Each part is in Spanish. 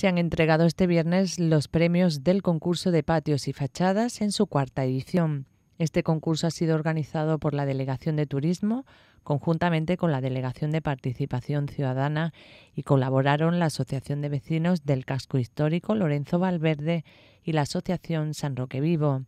se han entregado este viernes los premios del concurso de patios y fachadas en su cuarta edición. Este concurso ha sido organizado por la Delegación de Turismo, conjuntamente con la Delegación de Participación Ciudadana y colaboraron la Asociación de Vecinos del Casco Histórico Lorenzo Valverde y la Asociación San Roque Vivo.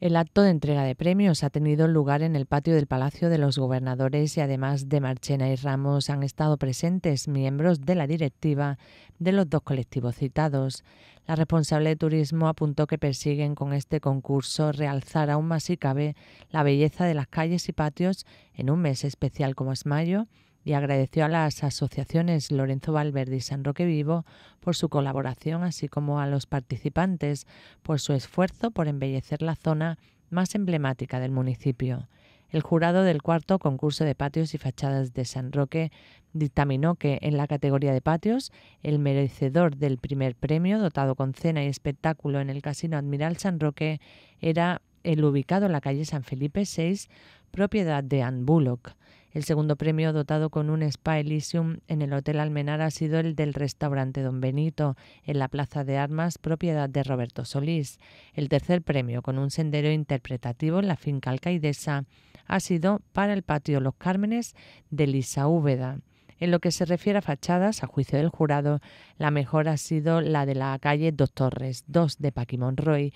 El acto de entrega de premios ha tenido lugar en el patio del Palacio de los Gobernadores y además de Marchena y Ramos han estado presentes miembros de la directiva de los dos colectivos citados. La responsable de turismo apuntó que persiguen con este concurso realzar aún más si cabe la belleza de las calles y patios en un mes especial como es mayo y agradeció a las asociaciones Lorenzo Valverde y San Roque Vivo por su colaboración, así como a los participantes por su esfuerzo por embellecer la zona más emblemática del municipio. El jurado del cuarto concurso de patios y fachadas de San Roque dictaminó que en la categoría de patios, el merecedor del primer premio, dotado con cena y espectáculo en el Casino Admiral San Roque, era el ubicado en la calle San Felipe 6, propiedad de Ann Bullock. El segundo premio, dotado con un Spa Elysium en el Hotel Almenar, ha sido el del restaurante Don Benito, en la Plaza de Armas, propiedad de Roberto Solís. El tercer premio, con un sendero interpretativo en la finca alcaidesa, ha sido para el patio Los Cármenes de Lisa Úbeda. En lo que se refiere a fachadas, a juicio del jurado, la mejor ha sido la de la calle Dos Torres, 2 de Paquimón Roy,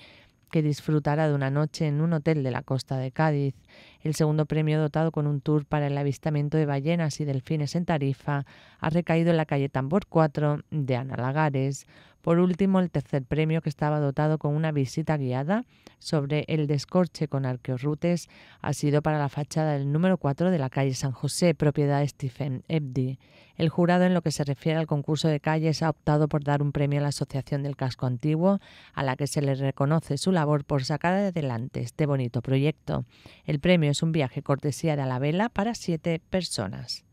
que disfrutará de una noche en un hotel de la costa de Cádiz. El segundo premio, dotado con un tour para el avistamiento de ballenas y delfines en Tarifa, ha recaído en la calle Tambor 4 de Ana Lagares. Por último, el tercer premio que estaba dotado con una visita guiada sobre el descorche con arqueorrutes ha sido para la fachada del número 4 de la calle San José, propiedad de Stephen Ebdi. El jurado en lo que se refiere al concurso de calles ha optado por dar un premio a la Asociación del Casco Antiguo, a la que se le reconoce su labor por sacar adelante este bonito proyecto. El premio es un viaje cortesía de la vela para siete personas.